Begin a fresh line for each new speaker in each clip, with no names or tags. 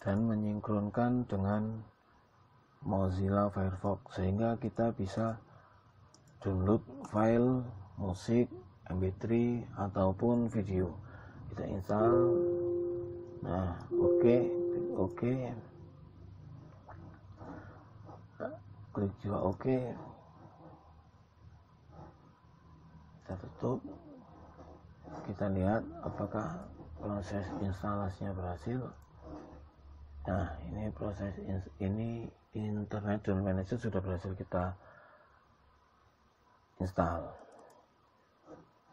dan menyinkronkan dengan Mozilla Firefox sehingga kita bisa download file musik mp3 ataupun video kita install nah oke okay, oke okay. klik juga oke okay. kita tutup kita lihat apakah proses instalasinya berhasil Nah, ini proses ini internet dan manager sudah berhasil kita install.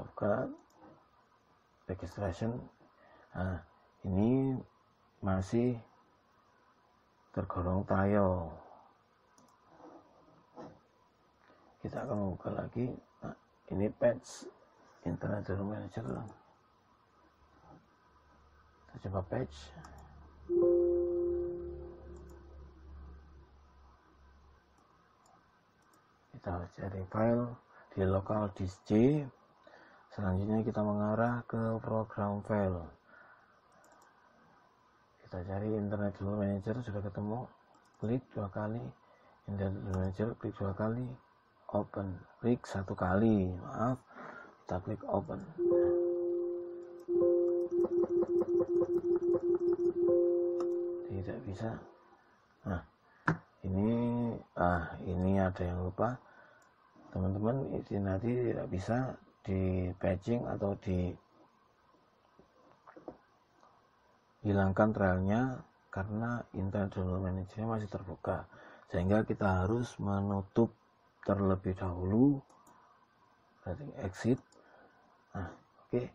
Kita registration. Nah, ini masih tergolong trial. Kita akan buka lagi. Nah, ini patch internet dan manager. Kita coba patch. kita cari file di local disk C selanjutnya kita mengarah ke program file kita cari internet dulu manager sudah ketemu klik dua kali internet manager klik dua kali open klik satu kali maaf kita klik open tidak bisa nah ini ah ini ada yang lupa teman-teman ini nanti tidak bisa di patching atau di hilangkan trailnya karena internet download manager masih terbuka sehingga kita harus menutup terlebih dahulu rating exit nah oke okay.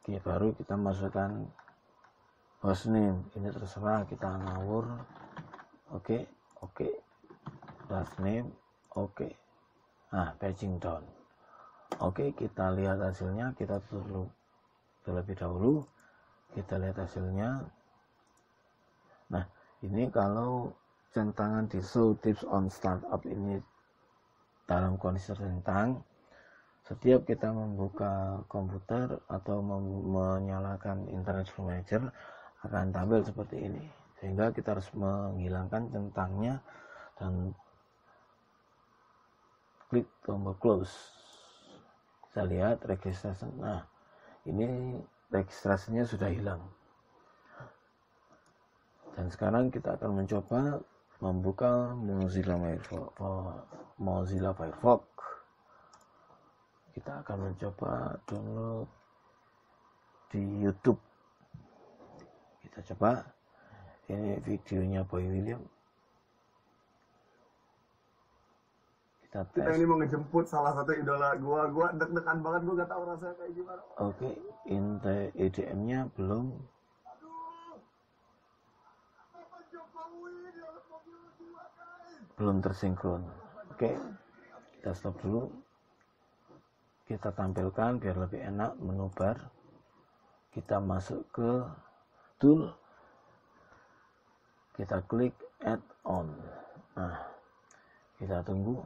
Oke, baru kita masukkan host name ini terserah kita ngawur oke okay, oke okay. last name oke okay nah patching down oke kita lihat hasilnya kita perlu terlebih dahulu kita lihat hasilnya nah ini kalau centangan di show tips on startup ini dalam kondisi rentang setiap kita membuka komputer atau menyalakan internet manager akan tampil seperti ini sehingga kita harus menghilangkan centangnya dan klik tombol close kita lihat registrasi nah ini registrasinya sudah hilang dan sekarang kita akan mencoba membuka Mozilla Firefox Mozilla Firefox kita akan mencoba download di YouTube kita coba ini videonya Boy William Kita tes. ini mau ngejemput salah satu idola gua. Gua deg-degan banget gua gak tahu rasanya kayak gimana. Oke, okay. inte EDM-nya belum. belum tersinkron. Oke, okay. kita stop dulu. Kita tampilkan biar lebih enak menubar. Kita masuk ke tool. Kita klik add on. Nah, kita tunggu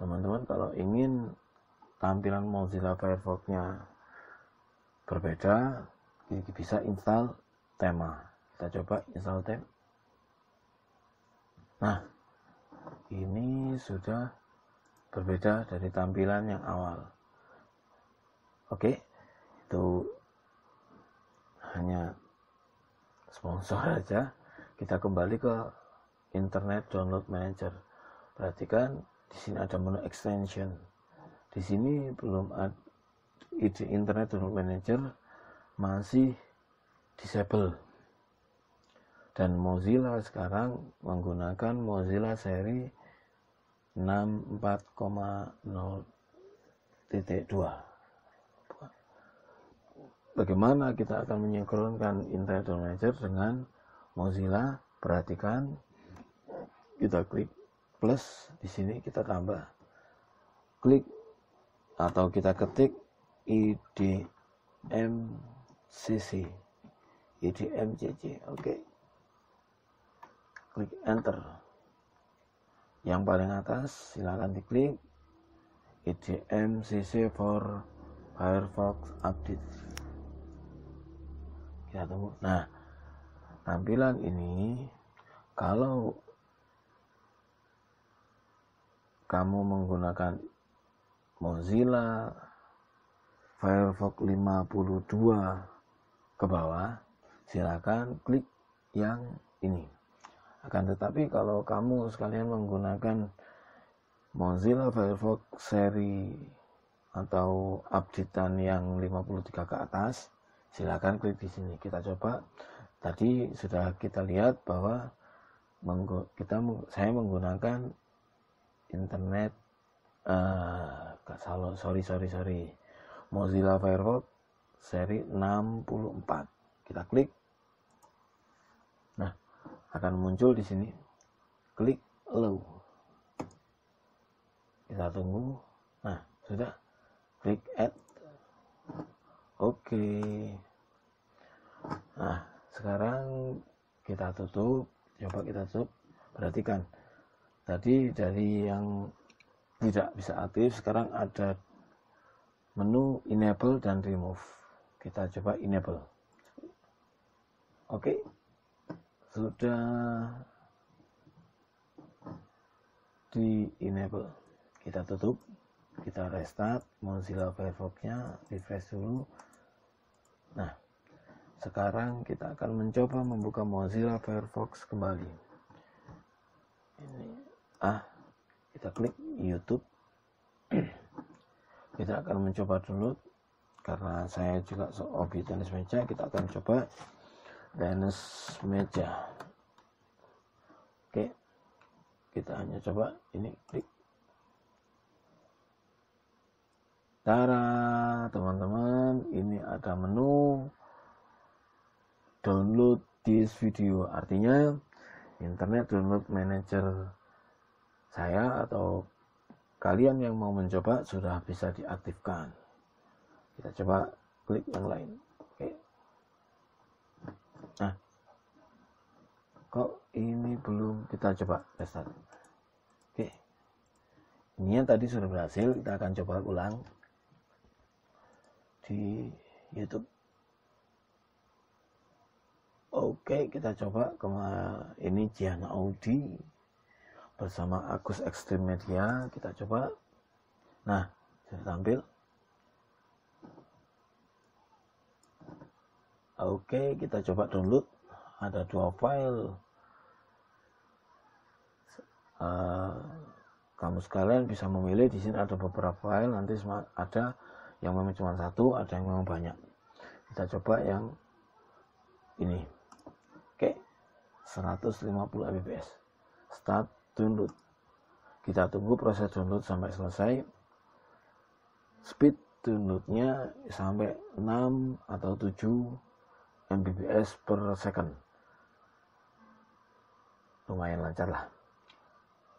teman-teman kalau ingin tampilan Mozilla Firefox-nya berbeda bisa install tema kita coba install tema nah ini sudah berbeda dari tampilan yang awal oke itu hanya sponsor aja kita kembali ke internet download manager perhatikan di sini ada menu extension di sini belum ada ide internet Download manager masih disable dan Mozilla sekarang menggunakan Mozilla seri 64,0.2 bagaimana kita akan menyinkronkan Internet Manager dengan Mozilla perhatikan kita klik plus di sini kita tambah klik atau kita ketik idmcc idmcc oke klik enter yang paling atas silahkan diklik idmcc for firefox update kita tunggu nah tampilan ini kalau kamu menggunakan Mozilla Firefox 52 ke bawah silakan klik yang ini akan tetapi kalau kamu sekalian menggunakan Mozilla Firefox seri atau updatean yang 53 ke atas silakan klik di sini kita coba tadi sudah kita lihat bahwa kita saya menggunakan internet uh, eh, salo, sorry sorry sorry Mozilla Firefox seri 64 kita klik nah akan muncul di sini klik low kita tunggu nah sudah klik add oke okay. nah sekarang kita tutup coba kita tutup perhatikan Tadi dari yang tidak bisa aktif, sekarang ada menu enable dan remove. Kita coba enable. Oke. Okay. Sudah di enable. Kita tutup. Kita restart Mozilla Firefox-nya, refresh dulu. Nah, sekarang kita akan mencoba membuka Mozilla Firefox kembali. Ini ah kita klik YouTube kita akan mencoba dulu karena saya juga hobi tenis meja kita akan coba tenis meja oke kita hanya coba ini klik cara teman-teman ini ada menu download this video artinya internet download manager saya atau kalian yang mau mencoba sudah bisa diaktifkan kita coba klik yang lain oke nah kok ini belum kita coba restart oke ini yang tadi sudah berhasil kita akan coba ulang di YouTube oke kita coba ke ini Jana Audi bersama Agus Extreme Media kita coba nah saya tampil oke kita coba download ada dua file uh, kamu sekalian bisa memilih di sini ada beberapa file nanti ada yang memang cuma satu ada yang memang banyak kita coba yang ini oke 150 Mbps start download kita tunggu proses download sampai selesai speed downloadnya sampai 6 atau 7 Mbps per second lumayan lancar lah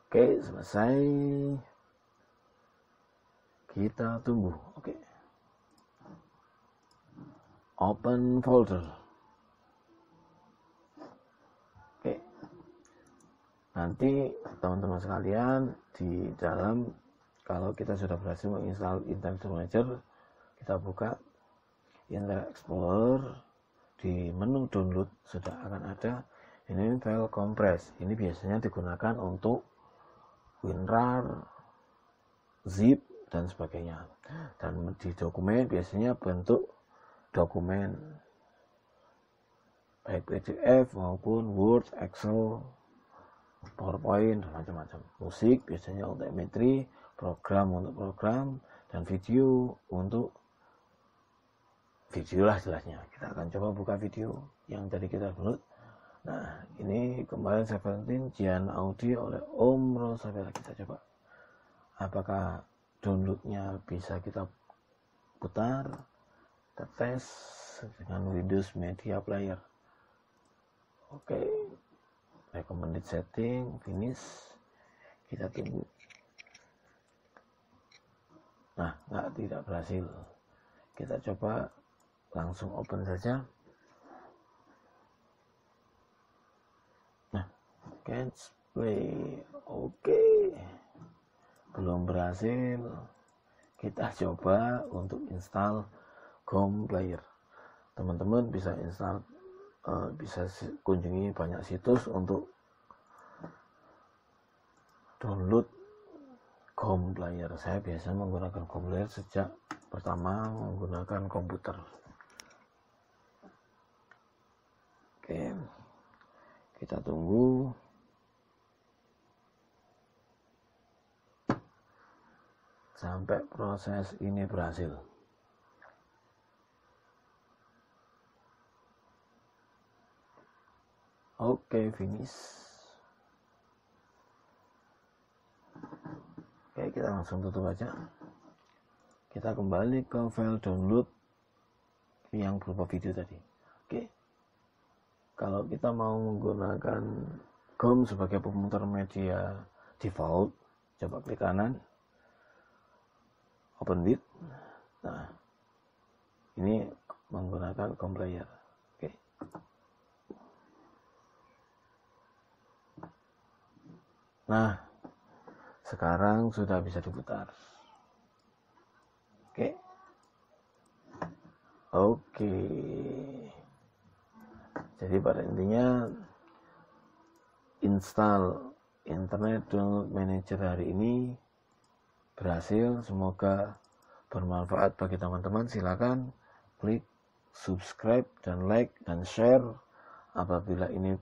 oke selesai kita tunggu oke open folder nanti teman-teman sekalian di dalam kalau kita sudah berhasil menginstal Internet Manager kita buka Internet Explorer di menu download sudah akan ada ini file compress ini biasanya digunakan untuk WinRAR zip dan sebagainya dan di dokumen biasanya bentuk dokumen baik PDF maupun Word, Excel, PowerPoint macam-macam. Musik biasanya untuk metri, program untuk program, dan video untuk video lah jelasnya. Kita akan coba buka video yang tadi kita download. Nah, ini kemarin saya penting Jian Audio oleh Om Rosabella. Kita coba. Apakah downloadnya bisa kita putar, kita tes dengan Windows Media Player. Oke. Okay recommended setting finish kita tunggu nah nggak tidak berhasil kita coba langsung open saja nah can't play oke okay. belum berhasil kita coba untuk install GOM player teman-teman bisa install Eh, bisa kunjungi banyak situs untuk download GOM player saya biasa menggunakan GOM sejak pertama menggunakan komputer oke kita tunggu sampai proses ini berhasil Oke, okay, finish. Oke, okay, kita langsung tutup aja. Kita kembali ke file download yang berupa video tadi. Oke. Okay. Kalau kita mau menggunakan GOM sebagai pemutar media default, coba klik kanan. Open with. Nah, ini menggunakan GOM player. Nah, sekarang sudah bisa diputar. Oke. Okay. Oke. Okay. Jadi pada intinya install internet download manager hari ini berhasil. Semoga bermanfaat bagi teman-teman. Silakan klik subscribe dan like dan share apabila ini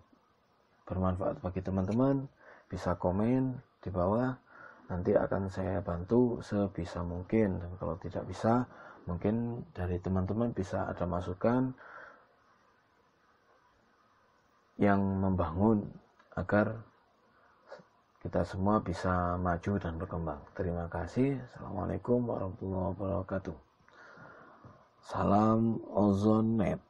bermanfaat bagi teman-teman bisa komen di bawah nanti akan saya bantu sebisa mungkin dan kalau tidak bisa mungkin dari teman-teman bisa ada masukan yang membangun agar kita semua bisa maju dan berkembang. Terima kasih. Assalamualaikum warahmatullahi wabarakatuh. Salam ozon Net.